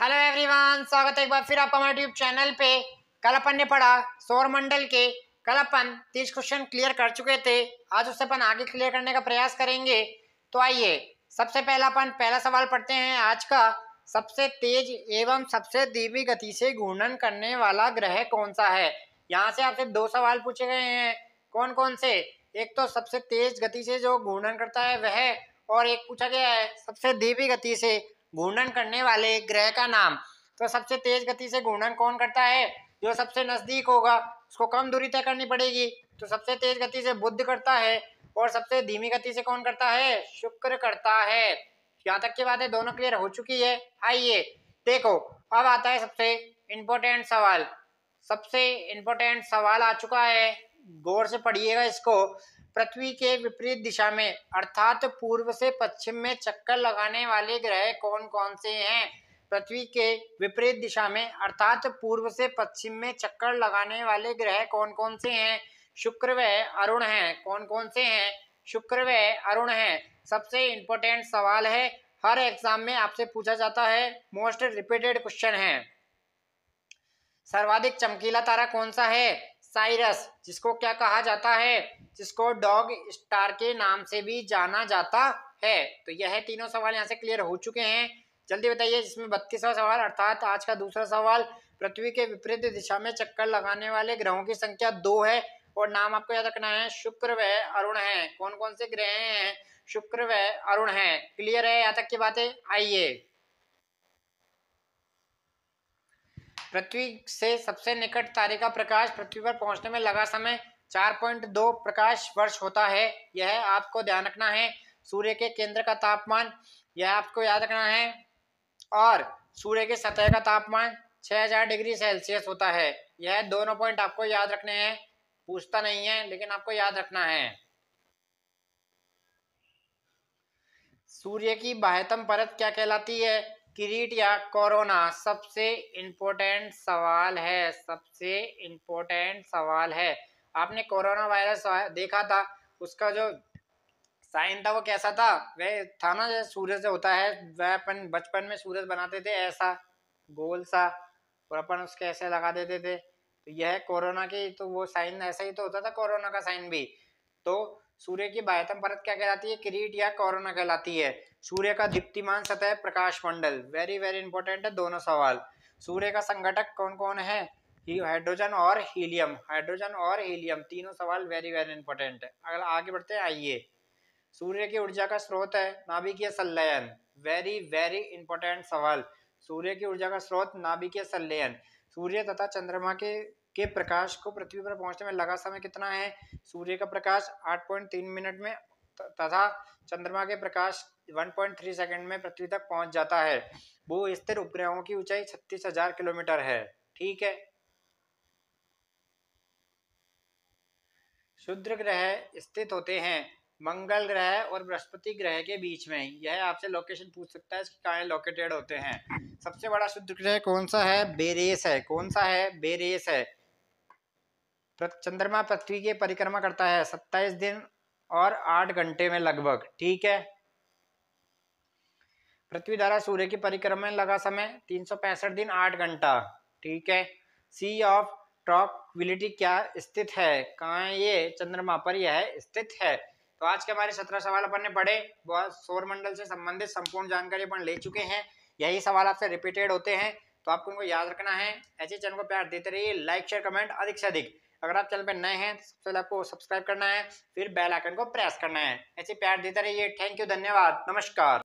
hello everyone स्वागत है एक बार फिर आप हमारे यूट्यूब चैनल पे कल अपन ने पढ़ा सौर मंडल के कल अपन तीस क्वेश्चन क्लियर कर चुके थे आज उससे अपन आगे क्लियर करने का प्रयास करेंगे तो आइए सबसे पहला अपन पहला सवाल पढ़ते हैं आज का सबसे तेज एवं सबसे धीमी गति से घूर्णन करने वाला ग्रह कौन सा है यहाँ से आपसे दो सवाल पूछे गए हैं कौन कौन से एक तो सबसे तेज गति से जो घूर्णन करता है वह और एक पूछा गया है सबसे धीमी गति से घूर्णन करने वाले ग्रह का नाम तो सबसे तेज गति से घूर्णन कौन करता है जो सबसे नज़दीक होगा उसको कम दूरी तय करनी पड़ेगी तो सबसे तेज गति से बुद्ध करता है और सबसे धीमी गति से कौन करता है शुक्र करता है यहाँ तक की बातें दोनों क्लियर हो चुकी है आइए देखो अब आता है सबसे इम्पोर्टेंट सवाल सबसे इम्पोर्टेंट सवाल आ चुका है गौर से पढ़िएगा इसको पृथ्वी के विपरीत दिशा में अर्थात पूर्व से पश्चिम में चक्कर लगाने वाले ग्रह कौन कौन से हैं पृथ्वी के विपरीत दिशा में अर्थात पूर्व से पश्चिम में चक्कर लगाने वाले ग्रह कौन कौन से हैं शुक्र व अरुण हैं कौन कौन से हैं शुक्र व अरुण हैं सबसे इंपॉर्टेंट सवाल है हर एग्जाम में आपसे पूछा जाता है मोस्ट रिपीटेड क्वेश्चन है सर्वाधिक चमकीला तारा कौन सा है साइरस जिसको क्या कहा जाता है जिसको डॉग स्टार के नाम से भी जाना जाता है तो यह तीनों सवाल यहाँ से क्लियर हो चुके हैं जल्दी बताइए जिसमें बत्तीसवा सवाल अर्थात आज का दूसरा सवाल पृथ्वी के विपरीत दिशा में चक्कर लगाने वाले ग्रहों की संख्या दो है और नाम आपको याद रखना है शुक्र व अरुण है कौन कौन से ग्रह हैं शुक्र व अरुण है क्लियर है यहाँ तक की बातें आइए पृथ्वी से सबसे निकट तारे का प्रकाश पृथ्वी पर पहुंचने में लगा समय 4.2 प्रकाश वर्ष होता है यह आपको ध्यान रखना है सूर्य के केंद्र का तापमान यह आपको याद रखना है और सूर्य के सतह का तापमान 6000 डिग्री सेल्सियस होता है यह दोनों पॉइंट आपको याद रखने हैं पूछता नहीं है लेकिन आपको याद रखना है सूर्य की बाह्यतम परत क्या कहलाती है किरीट या कोरोना सबसे इम्पोर्टेंट सवाल है सबसे इम्पोर्टेंट सवाल है आपने कोरोना वायरस देखा था उसका जो साइन था वो कैसा था वह था ना जैसे सूरज से होता है वह अपन बचपन में सूरज बनाते थे ऐसा गोल सा और अपन उसके ऐसे लगा देते थे तो यह कोरोना की तो वो साइन ऐसा ही तो होता था कोरोना का साइन भी तो सूर्य की बाह्यतम परत क्या कहलाती है किरीट या कोरोना कहलाती है सूर्य का दीप्तिमान सतह प्रकाश मंडल वेरी वेरी इंपॉर्टेंट है दोनों सवाल सूर्य का संगठक कौन कौन है हाइड्रोजन और हीलियम हाइड्रोजन और हीलियम तीनों सवाल वेरी वेरी इंपॉर्टेंट है अगला आगे बढ़ते हैं आइए सूर्य की ऊर्जा का स्रोत है नाभिकीय संलयन वेरी वेरी इंपॉर्टेंट सवाल सूर्य की ऊर्जा का स्रोत नाभिकीय संलयन सूर्य तथा चंद्रमा के के प्रकाश को पृथ्वी पर पहुंचने में लगा समय कितना है सूर्य का प्रकाश 8.3 मिनट में तथा चंद्रमा के प्रकाश 1.3 सेकंड में पृथ्वी तक पहुंच जाता है भू स्थिर उपग्रहों की ऊंचाई 36,000 किलोमीटर है ठीक है शुद्र ग्रह स्थित होते हैं मंगल ग्रह और बृहस्पति ग्रह के बीच में यह आपसे लोकेशन पूछ सकता है इसके कहाँ लोकेटेड होते हैं सबसे बड़ा शुद्र ग्रह कौन सा है बेरेस है कौन सा है बेरेस है चंद्रमा पृथ्वी की परिक्रमा करता है 27 दिन और आठ घंटे में लगभग ठीक है पृथ्वी धारा सूर्य की परिक्रमा लगा समय तीन दिन आठ घंटा ठीक है सी ऑफ ट्रॉकविलिटी क्या स्थित है कहा है ये चंद्रमा पर यह स्थित है तो आज के हमारे सत्रह सवाल अपन ने पढ़े बहुत सौर मंडल से संबंधित संपूर्ण जानकारी अपन ले चुके हैं यही सवाल आपसे रिपीटेड होते हैं तो आपको उनको याद रखना है ऐसे चैनल को प्यार देते रहिए लाइक शेयर कमेंट अधिक से अधिक अगर आप चैनल पर नए हैं तो सबसे पहले आपको सब्सक्राइब करना है फिर बेल आइकन को प्रेस करना है ऐसे प्यार देते रहिए थैंक यू धन्यवाद नमस्कार